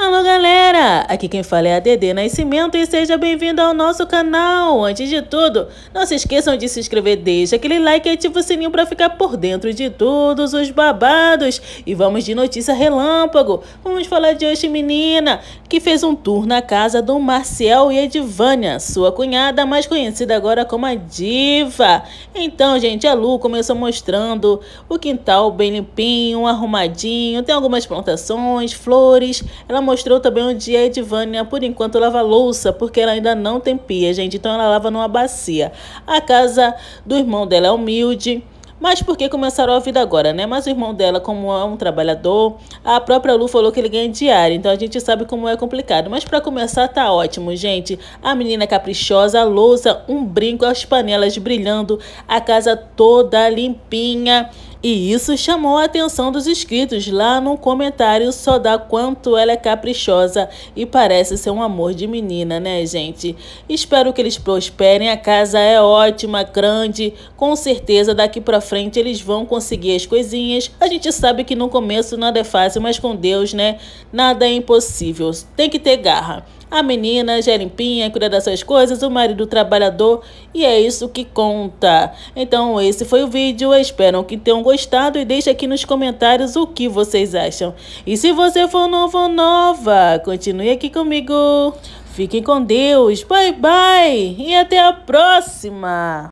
Alô galera, aqui quem fala é a Dede Nascimento e seja bem-vindo ao nosso canal. Antes de tudo, não se esqueçam de se inscrever, deixa aquele like e ativa o sininho para ficar por dentro de todos os babados. E vamos de notícia relâmpago. Vamos falar de hoje, menina, que fez um tour na casa do Marcial e Edivânia, sua cunhada, mais conhecida agora como a Diva. Então, gente, a Lu começou mostrando o quintal bem limpinho, arrumadinho, tem algumas plantações, flores. Ela mostrou também onde a Edvânia, por enquanto, lava louça, porque ela ainda não tem pia, gente. Então ela lava numa bacia. A casa do irmão dela é humilde. Mas porque começaram a vida agora, né? Mas o irmão dela, como é um trabalhador, a própria Lu falou que ele ganha diário, então a gente sabe como é complicado. Mas para começar, tá ótimo, gente. A menina caprichosa, a louça, um brinco, as panelas brilhando, a casa toda limpinha. E isso chamou a atenção dos inscritos lá no comentário só dá quanto ela é caprichosa e parece ser um amor de menina, né, gente? Espero que eles prosperem, a casa é ótima, grande, com certeza daqui para frente eles vão conseguir as coisinhas. A gente sabe que no começo nada é fácil, mas com Deus, né? Nada é impossível. Tem que ter garra. A menina já é limpinha, cuida das suas coisas, o marido trabalhador e é isso que conta. Então esse foi o vídeo, espero que tenham gostado e deixe aqui nos comentários o que vocês acham. E se você for novo ou nova, continue aqui comigo. Fiquem com Deus, bye bye e até a próxima!